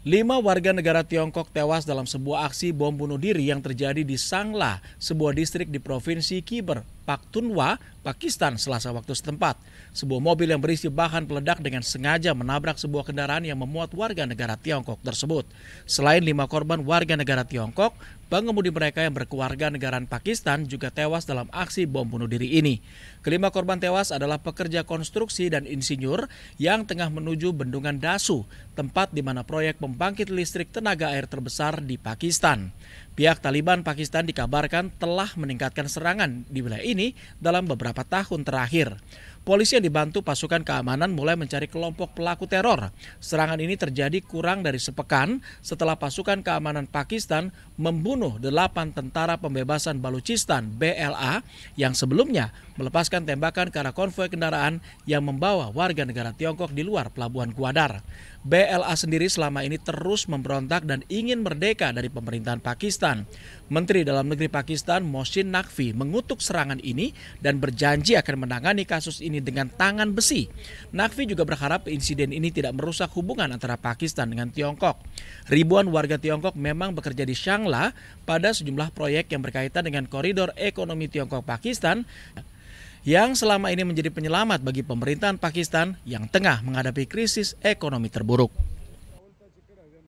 Lima warga negara Tiongkok tewas dalam sebuah aksi bom bunuh diri yang terjadi di Sangla, sebuah distrik di provinsi Khyber, Tunwa, Pakistan selasa waktu setempat. Sebuah mobil yang berisi bahan peledak dengan sengaja menabrak sebuah kendaraan yang memuat warga negara Tiongkok tersebut. Selain lima korban warga negara Tiongkok, Pengemudi mereka yang berkeluarga negaraan Pakistan juga tewas dalam aksi bom bunuh diri ini. Kelima korban tewas adalah pekerja konstruksi dan insinyur yang tengah menuju bendungan Dasu, tempat di mana proyek pembangkit listrik tenaga air terbesar di Pakistan. Pihak Taliban Pakistan dikabarkan telah meningkatkan serangan di wilayah ini dalam beberapa tahun terakhir. Polisi yang dibantu pasukan keamanan mulai mencari kelompok pelaku teror. Serangan ini terjadi kurang dari sepekan setelah pasukan keamanan Pakistan membunuh delapan tentara pembebasan Baluchistan BLA yang sebelumnya melepaskan tembakan ke arah konvoi kendaraan yang membawa warga negara Tiongkok di luar pelabuhan Guadar. BLA sendiri selama ini terus memberontak dan ingin merdeka dari pemerintahan Pakistan. Menteri Dalam Negeri Pakistan Mohsin Naqvi mengutuk serangan ini dan berjanji akan menangani kasus ini dengan tangan besi. Nakvi juga berharap insiden ini tidak merusak hubungan antara Pakistan dengan Tiongkok. Ribuan warga Tiongkok memang bekerja di Shangla pada sejumlah proyek yang berkaitan dengan koridor ekonomi Tiongkok-Pakistan yang selama ini menjadi penyelamat bagi pemerintahan Pakistan yang tengah menghadapi krisis ekonomi terburuk.